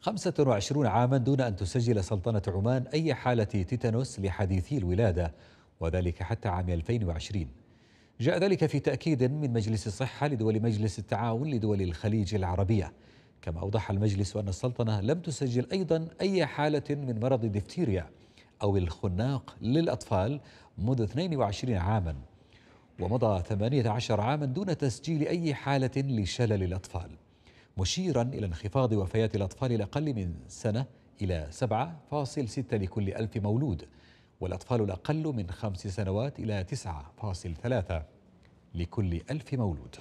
25 عاما دون أن تسجل سلطنة عمان أي حالة تيتانوس لحديثي الولادة وذلك حتى عام 2020 جاء ذلك في تأكيد من مجلس الصحة لدول مجلس التعاون لدول الخليج العربية كما أوضح المجلس أن السلطنة لم تسجل أيضا أي حالة من مرض الدفتيريا أو الخناق للأطفال منذ 22 عاما ومضى 18 عاما دون تسجيل أي حالة لشلل الأطفال مشيرا إلى انخفاض وفيات الأطفال الأقل من سنة إلى 7.6 لكل ألف مولود والأطفال الأقل من خمس سنوات إلى 9.3 لكل ألف مولود